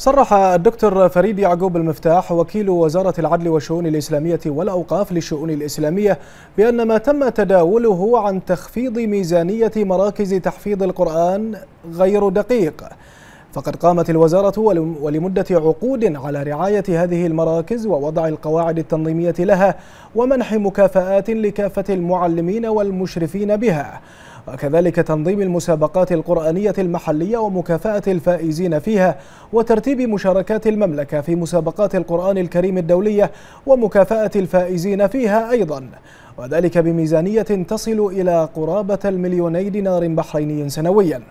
صرح الدكتور فريد يعقوب المفتاح وكيل وزارة العدل والشؤون الإسلامية والأوقاف للشؤون الإسلامية بأن ما تم تداوله عن تخفيض ميزانية مراكز تحفيظ القرآن غير دقيق فقد قامت الوزارة ولمدة عقود على رعاية هذه المراكز ووضع القواعد التنظيمية لها ومنح مكافآت لكافة المعلمين والمشرفين بها وكذلك تنظيم المسابقات القرآنية المحلية ومكافأة الفائزين فيها وترتيب مشاركات المملكة في مسابقات القرآن الكريم الدولية ومكافأة الفائزين فيها أيضا وذلك بميزانية تصل إلى قرابة المليوني دينار بحريني سنوياً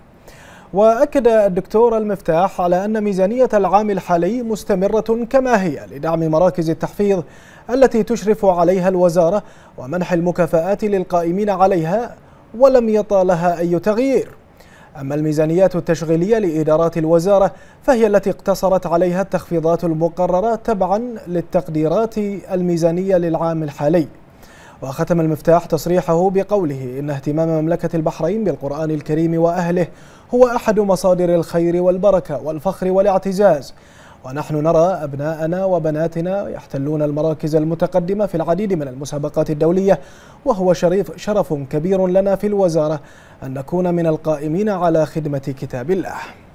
وأكد الدكتور المفتاح على أن ميزانية العام الحالي مستمرة كما هي لدعم مراكز التحفيظ التي تشرف عليها الوزارة ومنح المكافآت للقائمين عليها ولم يطى لها أي تغيير أما الميزانيات التشغيلية لإدارات الوزارة فهي التي اقتصرت عليها التخفيضات المقررة تبعا للتقديرات الميزانية للعام الحالي وختم المفتاح تصريحه بقوله إن اهتمام مملكة البحرين بالقرآن الكريم وأهله هو أحد مصادر الخير والبركة والفخر والاعتزاز ونحن نرى أبناءنا وبناتنا يحتلون المراكز المتقدمة في العديد من المسابقات الدولية وهو شريف شرف كبير لنا في الوزارة أن نكون من القائمين على خدمة كتاب الله